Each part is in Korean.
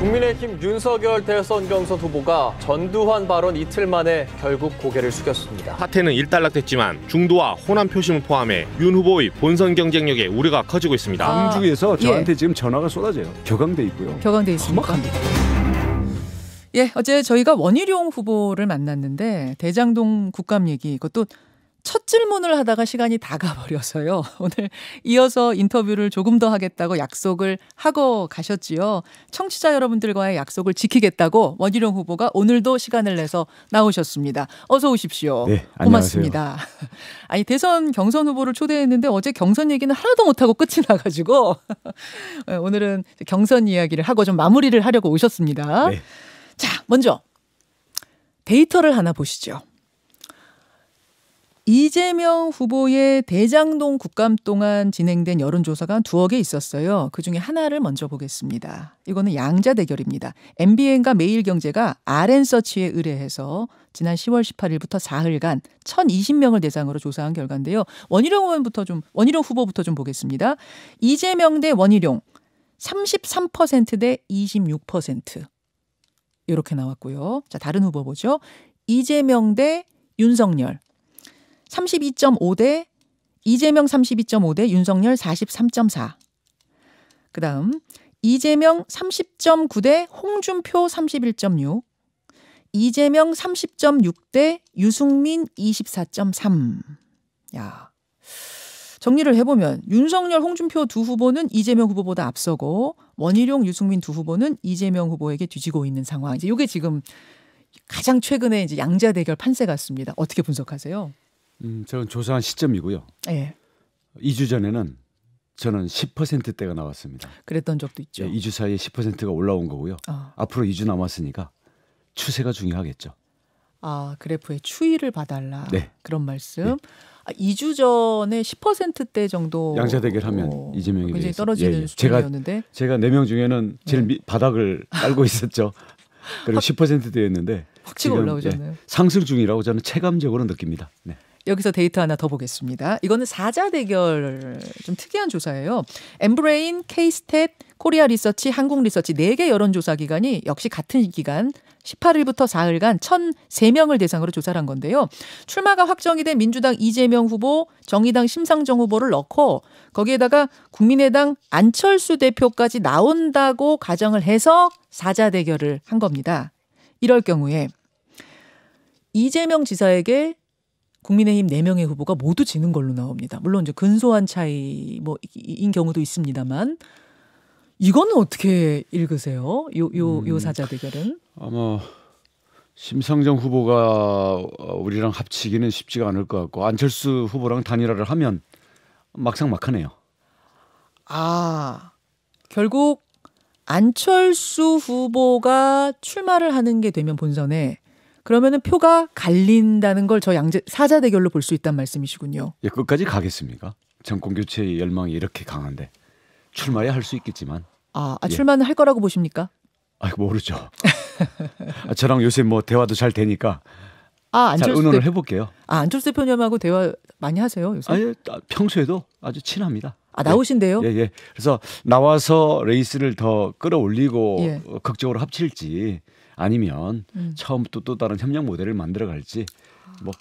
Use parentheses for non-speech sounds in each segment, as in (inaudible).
국민의힘 윤석열 대선 경선 후보가 전두환 발언 이틀 만에 결국 고개를 숙였습니다. 사태는 일단락됐지만 중도와 호남 표심을 포함해 윤 후보의 본선 경쟁력에 우려가 커지고 있습니다. 아, 광주에서 예. 저한테 예. 지금 전화가 쏟아져요. 격앙돼 있고요. 격앙돼 있습니다. 험악합니다. 예, 어제 저희가 원희룡 후보를 만났는데 대장동 국감 얘기 그것도 첫 질문을 하다가 시간이 다 가버려서요. (laughs) 오늘 이어서 인터뷰를 조금 더 하겠다고 약속을 하고 가셨지요. 청취자 여러분들과의 약속을 지키겠다고 원희룡 후보가 오늘도 시간을 내서 나오셨습니다. 어서 오십시오. 네, 고맙습니다. (laughs) 아니 대선 경선 후보를 초대했는데 어제 경선 얘기는 하나도 못하고 끝이 나가지고 (laughs) 예, 오늘은 경선 이야기를 하고 좀 마무리를 하려고 오셨습니다. 네. 자, 먼저 데이터를 하나 보시죠. 이재명 후보의 대장동 국감 동안 진행된 여론조사가 두어 개 있었어요. 그중에 하나를 먼저 보겠습니다. 이거는 양자 대결입니다. MBN과 매일경제가 RN서치에 의뢰해서 지난 10월 18일부터 사일간 1,020명을 대상으로 조사한 결과인데요. 원희룡 의원부터 좀 원희룡 후보부터 좀 보겠습니다. 이재명 대 원희룡 33%대 26% 이렇게 나왔고요. 자 다른 후보 보죠. 이재명 대 윤석열 32.5대 이재명 32.5대 윤석열 43.4. 그다음 이재명 30.9대 홍준표 31.6. 이재명 30.6대 유승민 24.3. 야. 정리를 해보면 윤석열, 홍준표 두 후보는 이재명 후보보다 앞서고 원희룡, 유승민 두 후보는 이재명 후보에게 뒤지고 있는 상황. 이제 이게 지금 가장 최근에 이제 양자 대결 판세 같습니다. 어떻게 분석하세요? 음, 저는 조사한 시점이고요. 예. 2주 전에는 저는 10%대가 나왔습니다. 그랬던 적도 있죠. 예, 2주 사이에 10%가 올라온 거고요. 어. 앞으로 2주 남았으니까 추세가 중요하겠죠. 아, 그래프의 추이를 봐달라. 네. 그런 말씀. 네. 아, 2주 전에 10%대 정도 양자 대결하면 어, 이재명이 굉장히 떨어지는 예, 예. 수준이었는데 제가 제가 4명 중에는 제일 네. 미, 바닥을 깔고 있었죠. 그리고 10%대였는데 확 치고 올라오잖아요. 예, 상승 중이라고 저는 체감적으로 느낍니다. 네. 여기서 데이터 하나 더 보겠습니다. 이거는 사자 대결 좀 특이한 조사예요. 엠브레인, 케이스탯, 코리아 리서치, 한국 리서치 네 개 여론조사 기관이 역시 같은 기간 18일부터 4일간 1,003명을 대상으로 조사를 한 건데요. 출마가 확정이 된 민주당 이재명 후보, 정의당 심상정 후보를 넣고 거기에다가 국민의당 안철수 대표까지 나온다고 가정을 해서 사자 대결을 한 겁니다. 이럴 경우에 이재명 지사에게 국민의힘 4명의 후보가 모두 지는 걸로 나옵니다. 물론 이제 근소한 차이 뭐인 경우도 있습니다만 이거는 어떻게 읽으세요? 요 요요 음, 요 사자 대결은 아마 심상정 후보가 어, 우리랑 합치기는 쉽지가 않을 것 같고 안철수 후보랑 단일화를 하면 막상 막하네요. 아 결국 안철수 후보가 출마를 하는 게 되면 본선에 그러면은 표가 갈린다는 걸 저 양재 사자 대결로 볼 수 있단 말씀이시군요. 예, 끝까지 가겠습니까? 정권 교체의 열망이 이렇게 강한데 출마야 할 수 있겠지만. 아, 아 예. 출마는 예. 할 거라고 보십니까? 아, 모르죠. 아, 저랑 요새 뭐 대화도 잘 되니까 아, 안철수 잘의을 해볼게요. 아, 안철수 대표님하고 대화 많이 하세요 요새? 아니, 아, 평소에도 아주 친합니다. 아, 나오신대요 예, 예, 예. 그래서 나와서 레이스를 더 끌어올리고 예. 어, 극적으로 합칠지 아니면 음. 처음 부터또 다른 협력 모델을 만들어 갈지 뭐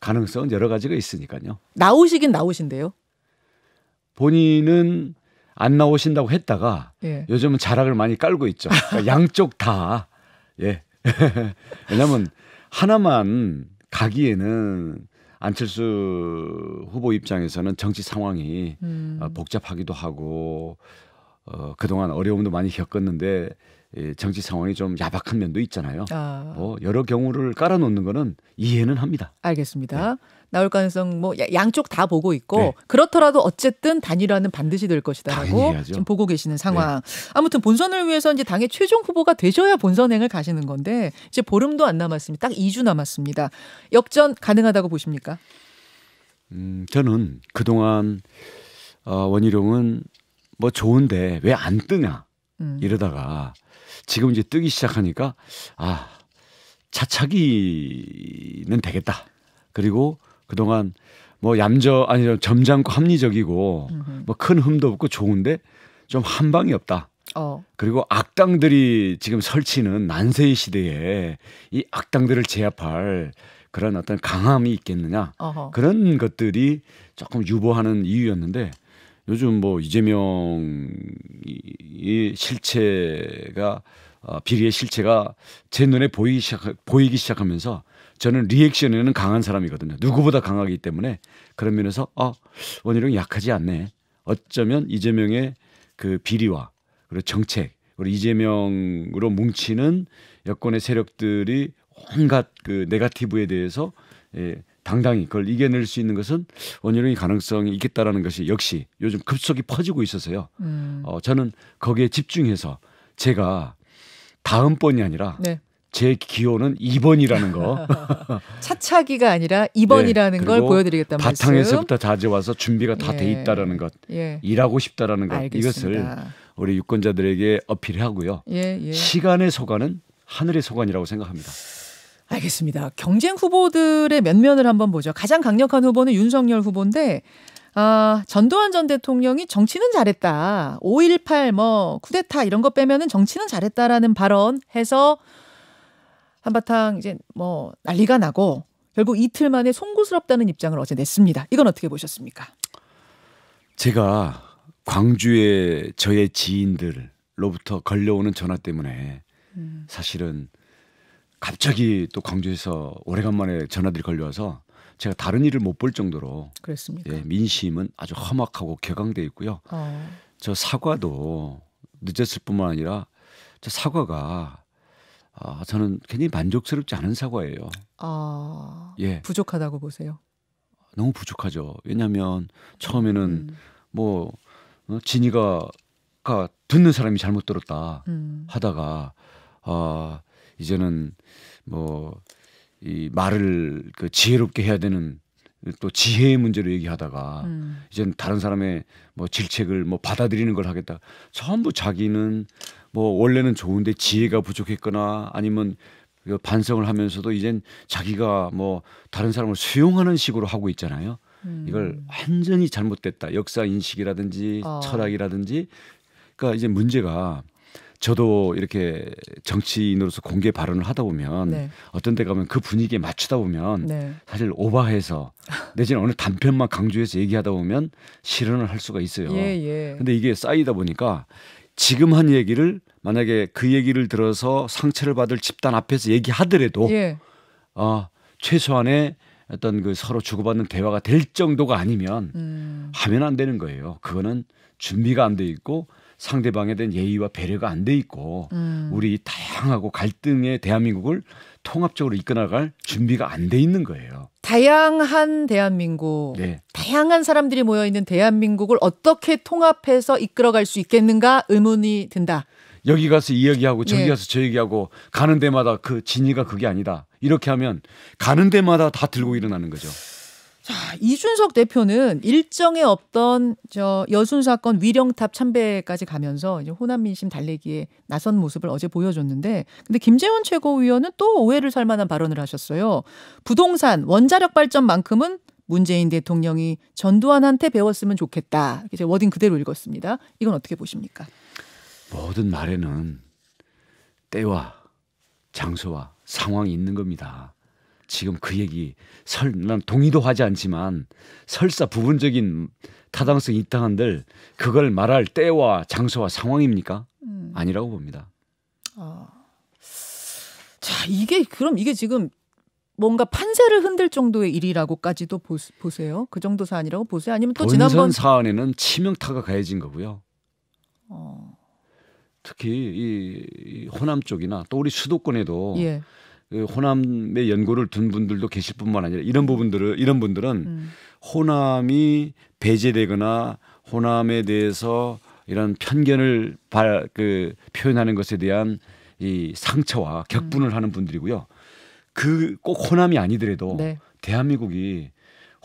가능성은 여러 가지가 있으니까요. 나오시긴 나오신데요. 본인은 안 나오신다고 했다가 예. 요즘은 자락을 많이 깔고 있죠. 그러니까 (laughs) 양쪽 다 예. (laughs) 왜냐하면 하나만 가기에는 안철수 후보 입장에서는 정치 상황이 음. 어, 복잡하기도 하고 어, 그동안 어려움도 많이 겪었는데 예, 정치 상황이 좀 야박한 면도 있잖아요. 아. 뭐 여러 경우를 깔아놓는 거는 이해는 합니다. 알겠습니다. 네. 나올 가능성 뭐 양쪽 다 보고 있고 네. 그렇더라도 어쨌든 단일화는 반드시 될 것이다라고 지금 보고 계시는 상황. 네. 아무튼 본선을 위해서 이제 당의 최종 후보가 되셔야 본선행을 가시는 건데 이제 보름도 안 남았습니다. 딱 2주 남았습니다. 역전 가능하다고 보십니까? 음, 저는 그동안 어, 원희룡은 뭐 좋은데 왜 안 뜨냐 음. 이러다가 지금 이제 뜨기 시작하니까 아 차차기는 되겠다. 그리고 그동안 뭐 얌저 아니 점잖고 합리적이고 뭐 큰 흠도 없고 좋은데 좀 한방이 없다. 어. 그리고 악당들이 지금 설치는 난세의 시대에 이 악당들을 제압할 그런 어떤 강함이 있겠느냐 어허. 그런 것들이 조금 유보하는 이유였는데 요즘 뭐 이재명이 실체가 아, 비리의 실체가 제 눈에 보이기, 시작, 보이기 시작하면서 저는 리액션에는 강한 사람이거든요. 누구보다 강하기 때문에 그런 면에서 아 원희룡 약하지 않네. 어쩌면 이재명의 그 비리와 그리고 정책 그리고 이재명으로 뭉치는 여권의 세력들이 온갖 그 네가티브에 대해서 예, 당당히 그걸 이겨낼 수 있는 것은 원희룡이 가능성이 있겠다라는 것이 역시 요즘 급속히 퍼지고 있어서요. 음. 어, 저는 거기에 집중해서 제가 다음 번이 아니라 네. 제 기호는 2번이라는 거. (laughs) 차차기가 아니라 2번이라는 네, 예, 걸 보여드리겠다는 말씀. 바탕에서부터 다져와서 준비가 다돼 예. 있다라는 것, 예. 일하고 싶다라는 것 알겠습니다. 이것을 우리 유권자들에게 어필하고요. 예, 예, 시간의 소관은 하늘의 소관이라고 생각합니다. 알겠습니다. 경쟁 후보들의 면면을 한번 보죠. 가장 강력한 후보는 윤석열 후보인데 아, 전두환 전 대통령이 정치는 잘했다. 5.18뭐 쿠데타 이런 거 빼면은 정치는 잘했다라는 발언 해서 한바탕 이제 뭐 난리가 나고 결국 이틀 만에 송구스럽다는 입장을 어제 냈습니다. 이건 어떻게 보셨습니까? 제가 광주에 저의 지인들로부터 걸려오는 전화 때문에 음. 사실은 갑자기 또 광주에서 오래간만에 전화들이 걸려와서 제가 다른 일을 못 볼 정도로 그렇습니까? 예, 민심은 아주 험악하고 격앙돼 있고요. 어. 저 사과도 늦었을 뿐만 아니라 저 사과가 아, 저는 굉장히 만족스럽지 않은 사과예요. 아, 예. 부족하다고 보세요. 너무 부족하죠. 왜냐하면 처음에는 음. 뭐 어, 진이가 듣는 사람이 잘못 들었다 음. 하다가 아 이제는 뭐이 말을 그 지혜롭게 해야 되는 또 지혜의 문제로 얘기하다가 음. 이제는 다른 사람의 뭐 질책을 뭐 받아들이는 걸 하겠다. 전부 자기는 뭐 원래는 좋은데 지혜가 부족했거나 아니면 그 반성을 하면서도 이젠 자기가 뭐 다른 사람을 수용하는 식으로 하고 있잖아요. 음. 이걸 완전히 잘못됐다. 역사 인식이라든지 어. 철학이라든지 그러니까 이제 문제가 저도 이렇게 정치인으로서 공개 발언을 하다 보면 네. 어떤 데 가면 그 분위기에 맞추다 보면 네. 사실 오바해서 내지는 어느 단편만 강조해서 얘기하다 보면 실현을 할 수가 있어요. 예, 예. 근데 이게 쌓이다 보니까 지금 한 얘기를 만약에 그 얘기를 들어서 상처를 받을 집단 앞에서 얘기하더라도 예. 어, 최소한의 어떤 그 서로 주고받는 대화가 될 정도가 아니면 음. 하면 안 되는 거예요. 그거는 준비가 안 돼 있고 상대방에 대한 예의와 배려가 안 돼 있고 음. 우리 다양하고 갈등의 대한민국을 통합적으로 이끌어갈 준비가 안 돼 있는 거예요. 다양한 대한민국, 네. 다양한 사람들이 모여 있는 대한민국을 어떻게 통합해서 이끌어갈 수 있겠는가 의문이 든다. 여기 가서 이야기하고 저기 네. 가서 저 얘기하고 가는 데마다 그 진위가 그게 아니다. 이렇게 하면 가는 데마다 다 들고 일어나는 거죠. 자, 이준석 대표는 일정에 없던 저 여순 사건 위령탑 참배까지 가면서 이제 호남 민심 달래기에 나선 모습을 어제 보여줬는데 근데 김재원 최고위원은 또 오해를 살 만한 발언을 하셨어요. 부동산 원자력 발전만큼은 문재인 대통령이 전두환한테 배웠으면 좋겠다. 이제 워딩 그대로 읽었습니다. 이건 어떻게 보십니까? 모든 말에는 때와 장소와 상황이 있는 겁니다. 지금 그 얘기 설난 동의도 하지 않지만 설사 부분적인 타당성이 있다 한들 그걸 말할 때와 장소와 상황입니까? 음. 아니라고 봅니다. 아. 자, 이게 그럼 이게 지금 뭔가 판세를 흔들 정도의 일이라고까지도 보, 보세요. 그 정도 사안이라고 보세요. 아니면 또 지난번 사안에는 치명타가 가해진 거고요. 어. 특히 이, 이, 호남 쪽이나 또 우리 수도권에도 예. 그 호남의 연고를 둔 분들도 계실 뿐만 아니라 이런 부분들을 이런 분들은 음. 호남이 배제되거나 호남에 대해서 이런 편견을 발, 그 표현하는 것에 대한 이 상처와 격분을 음. 하는 분들이고요. 그 꼭 호남이 아니더라도 네. 대한민국이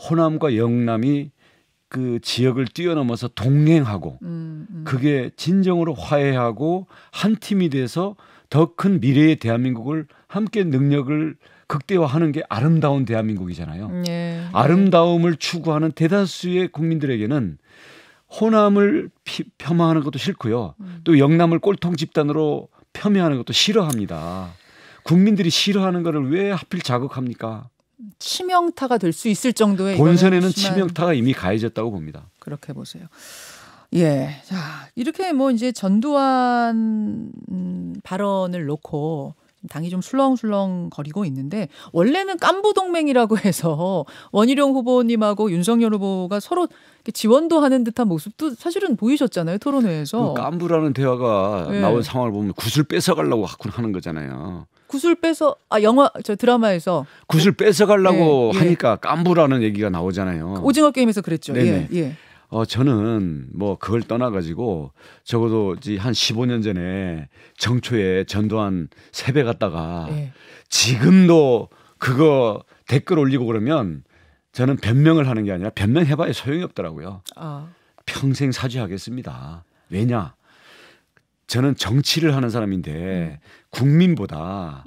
호남과 영남이 그 지역을 뛰어넘어서 동행하고 음, 음. 그게 진정으로 화해하고 한 팀이 돼서 더 큰 미래의 대한민국을 함께 능력을 극대화하는 게 아름다운 대한민국이잖아요. 예. 아름다움을 추구하는 대다수의 국민들에게는 호남을 피, 폄하하는 것도 싫고요. 음. 또 영남을 꼴통 집단으로 폄훼하는 것도 싫어합니다. 국민들이 싫어하는 거를 왜 하필 자극합니까? 치명타가 될 수 있을 정도의 본선에는 심한... 치명타가 이미 가해졌다고 봅니다. 그렇게 보세요. 예. 자, 이렇게 뭐 이제 전두환 발언을 놓고 당이 좀 술렁술렁 거리고 있는데 원래는 깐부 동맹이라고 해서 원희룡 후보님하고 윤석열 후보가 서로 지원도 하는 듯한 모습도 사실은 보이셨잖아요 토론회에서 그 깐부라는 대화가 네. 나온 상황을 보면 구슬 뺏어가려고 하는 곤하 거잖아요. 구슬 뺏어 아 영화 저 드라마에서 구슬 뺏어가려고 네, 예. 하니까 깐부라는 얘기가 나오잖아요. 그 오징어 게임에서 그랬죠. 네네. 예, 예. 어, 저는 뭐 그걸 떠나가지고 적어도 이제 한 15년 전에 정초에 전두환 세배 갔다가 네. 지금도 그거 댓글 올리고 그러면 저는 변명을 하는 게 아니라 변명해봐야 소용이 없더라고요. 아. 평생 사죄하겠습니다. 왜냐? 저는 정치를 하는 사람인데 음. 국민보다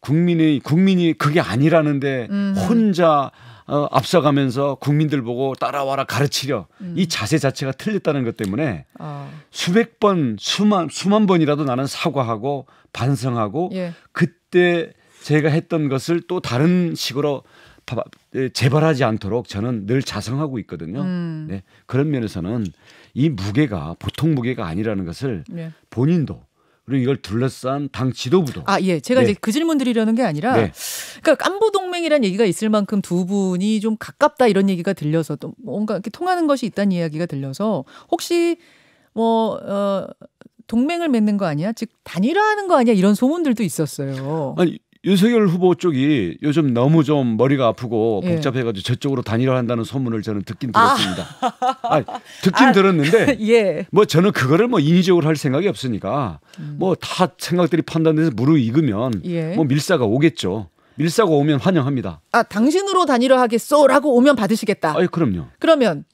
국민이 국민이 그게 아니라는데 음. 혼자 어, 앞서가면서 국민들 보고 따라와라 가르치려 음. 이 자세 자체가 틀렸다는 것 때문에 어. 수백 번 수만 수만 번이라도 나는 사과하고 반성하고 예. 그때 제가 했던 것을 또 다른 식으로 예, 재발하지 않도록 저는 늘 자성하고 있거든요. 음. 네, 그런 면에서는 이 무게가 보통 무게가 아니라는 것을 예. 본인도 그리고 이걸 둘러싼 당 지도부도. 아, 예. 제가 네. 이제 그 질문 드리려는 게 아니라 네. 그러니까 깐보 동맹이라는 얘기가 있을 만큼 두 분이 좀 가깝다 이런 얘기가 들려서 또 뭔가 이렇게 통하는 것이 있다는 이야기가 들려서 혹시 뭐어 동맹을 맺는 거 아니야? 즉 단일화하는 거 아니야? 이런 소문들도 있었어요. 아니 윤석열 후보 쪽이 요즘 너무 좀 머리가 아프고 예. 복잡해가지고 저쪽으로 단일화 한다는 소문을 저는 듣긴 들었습니다. 아. 니 듣긴 아. 들었는데 (laughs) 예. 뭐 저는 그거를 뭐 인위적으로 할 생각이 없으니까 음. 뭐다 생각들이 판단돼서 무르익으면 예. 뭐 밀사가 오겠죠. 밀사가 오면 환영합니다. 아 당신으로 단일화하겠소라고 오면 받으시겠다. 아 그럼요. 그러면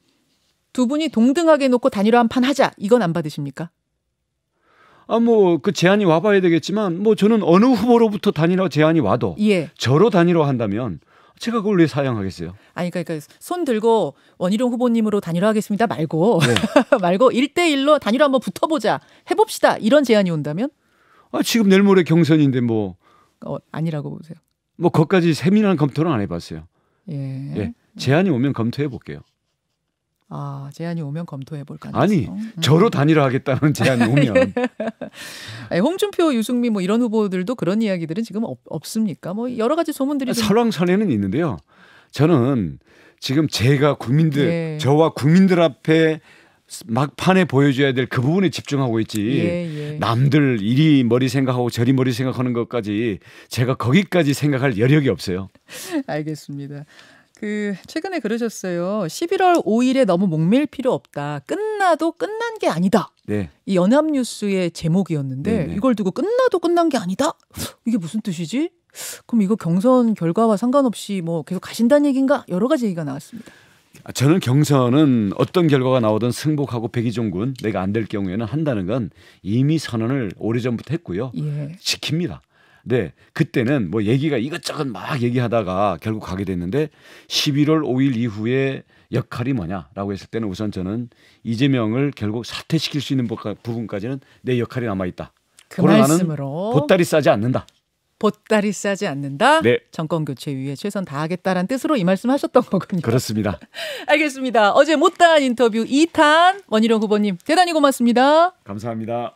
두 분이 동등하게 놓고 단일화 한 판 하자 이건 안 받으십니까? 아, 뭐, 그 제안이 와봐야 되겠지만, 뭐, 저는 어느 후보로부터 단일화 제안이 와도, 예. 저로 단일화 한다면, 제가 그걸 왜 사양하겠어요? 아니, 그러니까 그 손 들고 원희룡 후보님으로 단일화하겠습니다 말고, 네. (laughs) 말고 1대1로 단일화 한번 붙어보자, 해봅시다, 이런 제안이 온다면? 아, 지금 내일 모레 경선인데 뭐. 어, 아니라고 보세요. 뭐, 그것까지 세밀한 검토는 안 해봤어요. 예. 예. 제안이 오면 검토해 볼게요. 아 제안이 오면 검토해 볼까 아니 음. 저로 단일화 하겠다는 제안이 오면 (laughs) 아니, 홍준표 유승민 뭐 이런 후보들도 그런 이야기들은 지금 없, 없습니까 뭐 여러 가지 소문들이 아, 설왕설래는 있는데요 저는 지금 제가 국민들 예. 저와 국민들 앞에 막판에 보여줘야 될 그 부분에 집중하고 있지 예, 예. 남들 이리 머리 생각하고 저리 머리 생각하는 것까지 제가 거기까지 생각할 여력이 없어요 (laughs) 알겠습니다 그 최근에 그러셨어요. 11월 5일에 너무 목밀 필요 없다. 끝나도 끝난 게 아니다. 네. 이 연합뉴스의 제목이었는데 네네. 네. 이걸 두고 끝나도 끝난 게 아니다. 이게 무슨 뜻이지? 그럼 이거 경선 결과와 상관없이 뭐 계속 가신다는 얘기인가? 여러 가지 얘기가 나왔습니다. 아, 저는 경선은 어떤 결과가 나오든 승복하고 백의종군 내가 안 될 경우에는 한다는 건 이미 선언을 오래전부터 했고요. 예. 지킵니다. 네, 그때는 뭐 얘기가 이것저것 막 얘기하다가 결국 가게 됐는데 11월 5일 이후에 역할이 뭐냐라고 했을 때는 우선 저는 이재명을 결국 사퇴시킬 수 있는 부분까지는 내 역할이 남아 있다. 그 말씀으로 보따리 싸지 않는다. 보따리 싸지 않는다. 네. 정권 교체 위해 최선 다하겠다라는 뜻으로 이 말씀하셨던 거군요. 그렇습니다. (laughs) 알겠습니다. 어제 못다한 인터뷰 2탄 원희룡 후보님 대단히 고맙습니다. 감사합니다.